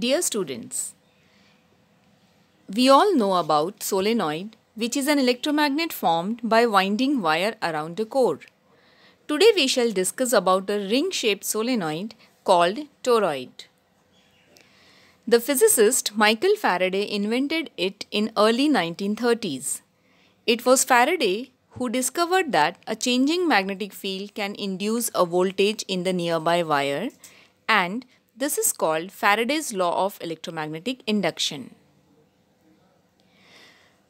Dear students, we all know about solenoid which is an electromagnet formed by winding wire around a core. Today we shall discuss about a ring-shaped solenoid called toroid. The physicist Michael Faraday invented it in early 1930s. It was Faraday who discovered that a changing magnetic field can induce a voltage in the nearby wire and this is called Faraday's law of electromagnetic induction.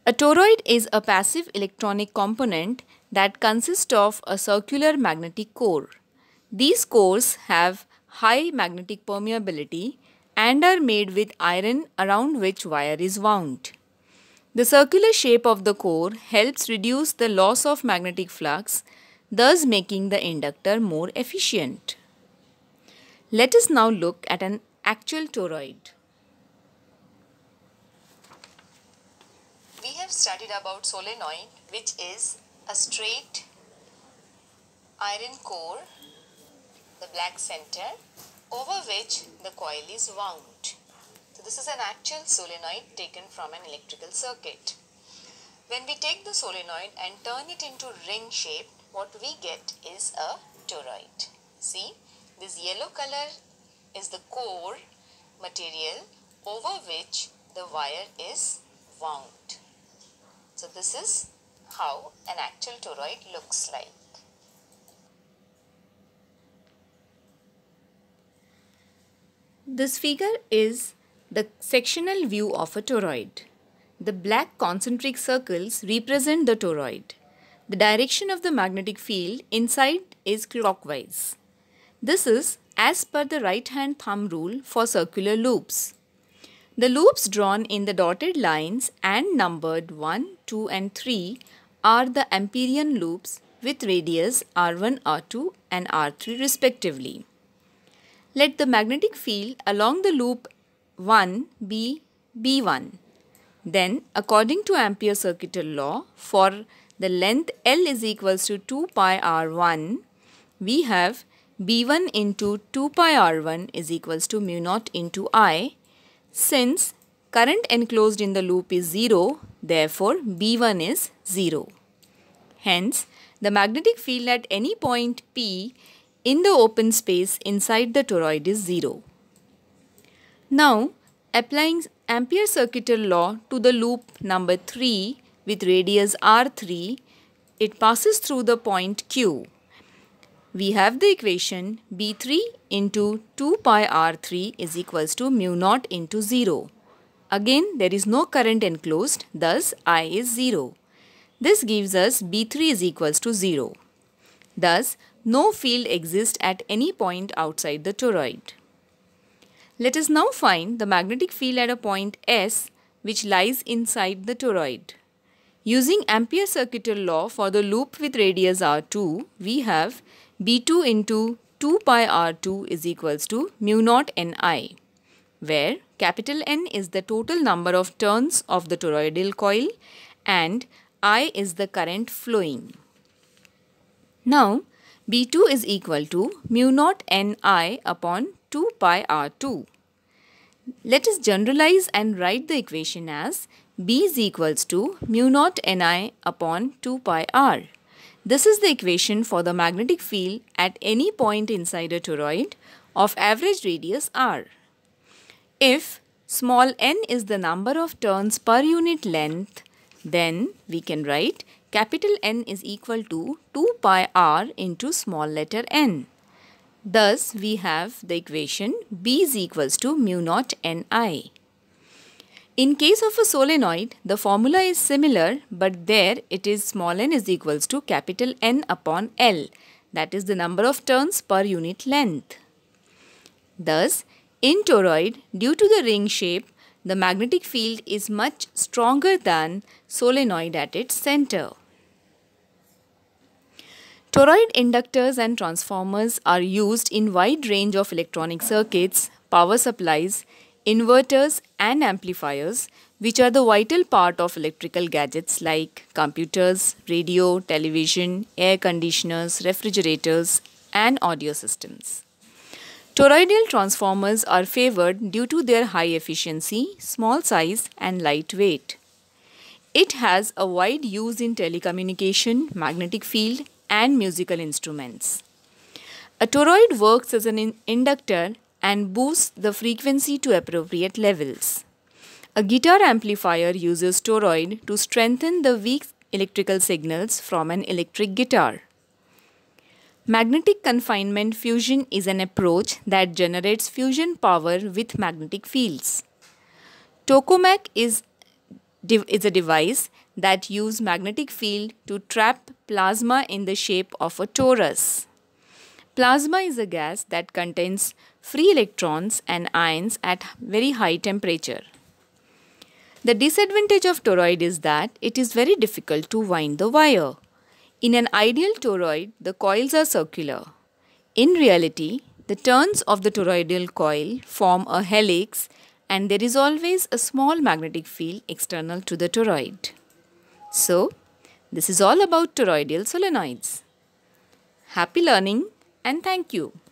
A toroid is a passive electronic component that consists of a circular magnetic core. These cores have high magnetic permeability and are made with iron around which wire is wound. The circular shape of the core helps reduce the loss of magnetic flux, thus making the inductor more efficient. Let us now look at an actual toroid. We have studied about solenoid which is a straight iron core, the black center, over which the coil is wound. So this is an actual solenoid taken from an electrical circuit. When we take the solenoid and turn it into ring shape, what we get is a toroid. See? This yellow color is the core material over which the wire is wound. So this is how an actual toroid looks like. This figure is the sectional view of a toroid. The black concentric circles represent the toroid. The direction of the magnetic field inside is clockwise. This is as per the right hand thumb rule for circular loops. The loops drawn in the dotted lines and numbered 1, 2 and 3 are the Amperian loops with radius r1, r2 and r3 respectively. Let the magnetic field along the loop 1 be B1. Then according to Ampere's circuital law for the length L is equals to 2 pi r1 we have b1 into 2 pi r1 is equals to mu naught into i. Since current enclosed in the loop is 0, therefore b1 is 0. Hence, the magnetic field at any point p in the open space inside the toroid is 0. Now, applying Ampere's circuital law to the loop number 3 with radius r3, it passes through the point Q we have the equation B3 into 2 pi R3 is equals to mu naught into 0. Again, there is no current enclosed, thus I is 0. This gives us B3 is equals to 0. Thus, no field exists at any point outside the toroid. Let us now find the magnetic field at a point S which lies inside the toroid. Using Ampere's circuital law for the loop with radius R2, we have B2 into 2 pi R2 is equals to mu naught Ni, where capital N is the total number of turns of the toroidal coil and I is the current flowing. Now, B2 is equal to mu naught Ni upon 2 pi R2. Let us generalize and write the equation as B is equals to mu naught Ni upon 2 pi R. This is the equation for the magnetic field at any point inside a toroid of average radius r. If small n is the number of turns per unit length, then we can write capital N is equal to 2 pi r into small letter n. Thus, we have the equation B is equals to mu naught Ni. In case of a solenoid, the formula is similar but there it is small n is equals to capital N upon L that is the number of turns per unit length. Thus, in toroid, due to the ring shape, the magnetic field is much stronger than solenoid at its center. Toroid inductors and transformers are used in wide range of electronic circuits, power supplies, inverters and amplifiers which are the vital part of electrical gadgets like computers, radio, television, air conditioners, refrigerators and audio systems. Toroidal transformers are favored due to their high efficiency, small size and light weight. It has a wide use in telecommunication, magnetic field and musical instruments. A toroid works as an inductor and boosts the frequency to appropriate levels. A guitar amplifier uses toroid to strengthen the weak electrical signals from an electric guitar. Magnetic confinement fusion is an approach that generates fusion power with magnetic fields. Tokamak is, is a device that uses magnetic field to trap plasma in the shape of a torus. Plasma is a gas that contains free electrons and ions at very high temperature. The disadvantage of toroid is that it is very difficult to wind the wire. In an ideal toroid, the coils are circular. In reality, the turns of the toroidal coil form a helix and there is always a small magnetic field external to the toroid. So, this is all about toroidal solenoids. Happy learning! and thank you.